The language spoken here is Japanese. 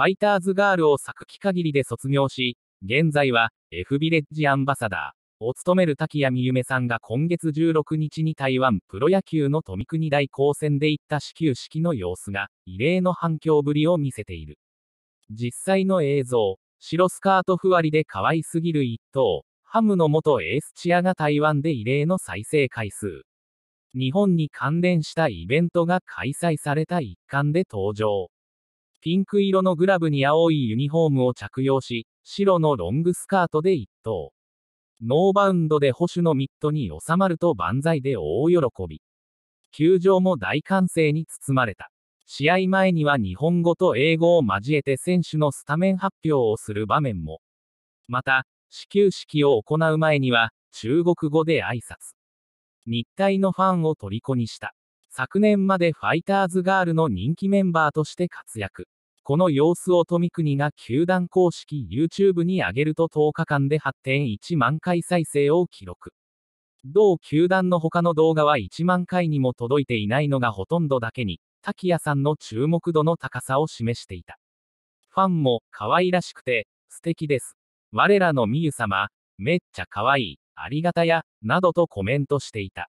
ファイターズガールを昨期限りで卒業し、現在は F ビレッジアンバサダーを務める滝谷美夢さんが今月16日に台湾プロ野球の富国大高専で行った始球式の様子が異例の反響ぶりを見せている。実際の映像、白スカートふわりで可愛すぎる一頭、ハムの元エースチアが台湾で異例の再生回数。日本に関連したイベントが開催された一環で登場。ピンク色のグラブに青いユニフォームを着用し、白のロングスカートで一投。ノーバウンドで保守のミットに収まると万歳で大喜び。球場も大歓声に包まれた。試合前には日本語と英語を交えて選手のスタメン発表をする場面も。また、始球式を行う前には、中国語で挨拶。日体のファンを虜にした。昨年までファイターズガールの人気メンバーとして活躍。この様子を富国が球団公式 YouTube に上げると10日間で8.1万回再生を記録。同球団の他の動画は1万回にも届いていないのがほとんどだけに、滝谷さんの注目度の高さを示していた。ファンも可愛らしくて素敵です。我らのみゆ様、めっちゃ可愛い、ありがたや、などとコメントしていた。